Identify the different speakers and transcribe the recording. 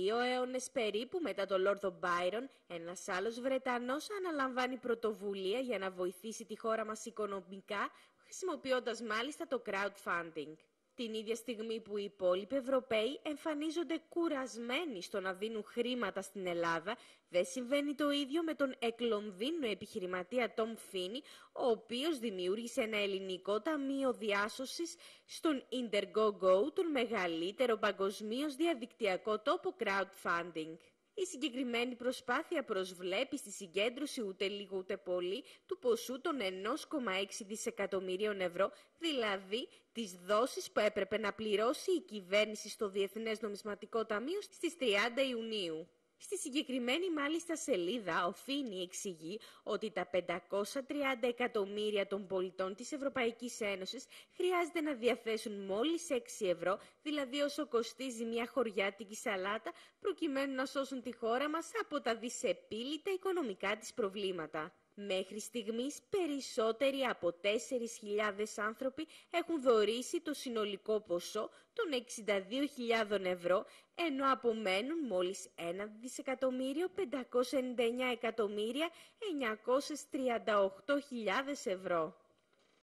Speaker 1: Δύο αιώνες περίπου μετά τον Λόρδο Μπάιρον, ένας άλλος Βρετανός αναλαμβάνει πρωτοβουλία για να βοηθήσει τη χώρα μας οικονομικά, χρησιμοποιώντας μάλιστα το crowdfunding την ίδια στιγμή που οι υπόλοιποι Ευρωπαίοι εμφανίζονται κουρασμένοι στο να δίνουν χρήματα στην Ελλάδα, δεν συμβαίνει το ίδιο με τον εκλονδίνο επιχειρηματία Τόμ Φίνι, ο οποίος δημιούργησε ένα ελληνικό ταμείο διάσωσης στον Intergogo, τον μεγαλύτερο παγκοσμίως διαδικτυακό τόπο crowdfunding. Η συγκεκριμένη προσπάθεια προσβλέπει στη συγκέντρωση ούτε λίγο ούτε πολύ του ποσού των 1,6 δισεκατομμυρίων ευρώ, δηλαδή τις δόσεις που έπρεπε να πληρώσει η κυβέρνηση στο Διεθνές Νομισματικό Ταμείο στις 30 Ιουνίου. Στη συγκεκριμένη μάλιστα σελίδα, ο Φίνη εξηγεί ότι τα 530 εκατομμύρια των πολιτών της Ευρωπαϊκής Ένωσης χρειάζεται να διαθέσουν μόλις 6 ευρώ, δηλαδή όσο κοστίζει μια χωριάτικη σαλάτα, προκειμένου να σώσουν τη χώρα μας από τα δυσεπίλητα οικονομικά της προβλήματα. Μέχρι στιγμής περισσότεροι από 4.000 άνθρωποι έχουν δωρήσει το συνολικό ποσό των 62.000 ευρώ, ενώ απομένουν μόλις 1 δισεκατομμύριο 599 ευρώ.